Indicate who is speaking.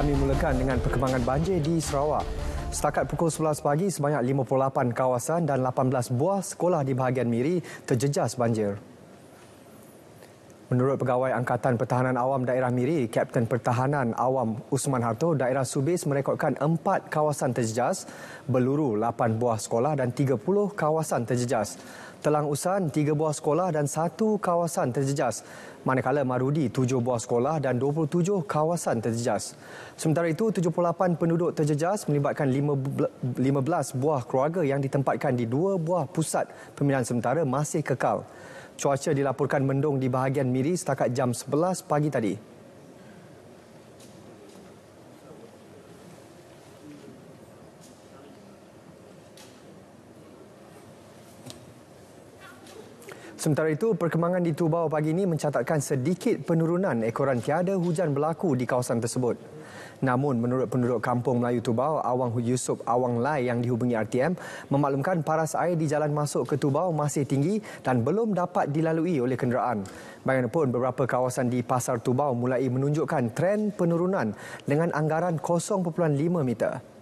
Speaker 1: kami mulakan dengan perkembangan banjir di Sarawak. Setakat pukul 11 pagi, sebanyak 58 kawasan dan 18 buah sekolah di bahagian Miri terjejas banjir. Menurut Pegawai Angkatan Pertahanan Awam Daerah Miri, Kapten Pertahanan Awam Usman Harto, Daerah Subis merekodkan empat kawasan terjejas, beluru lapan buah sekolah dan tiga puluh kawasan terjejas. Telang Usan, tiga buah sekolah dan satu kawasan terjejas. Manakala Marudi, tujuh buah sekolah dan dua puluh tujuh kawasan terjejas. Sementara itu, tujuh puluh lapan penduduk terjejas melibatkan lima belas buah keluarga yang ditempatkan di dua buah pusat pemilihan sementara masih kekal cuaca dilaporkan mendung di bahagian Miri setakat jam 11 pagi tadi. Sementara itu, perkembangan di Tubau pagi ini mencatatkan sedikit penurunan ekoran tiada hujan berlaku di kawasan tersebut. Namun, menurut penduduk kampung Melayu Tubau, Awang Yusuf Awang Lai yang dihubungi RTM, memaklumkan paras air di jalan masuk ke Tubau masih tinggi dan belum dapat dilalui oleh kenderaan. Bagaimanapun, beberapa kawasan di Pasar Tubau mulai menunjukkan tren penurunan dengan anggaran 0.5 meter.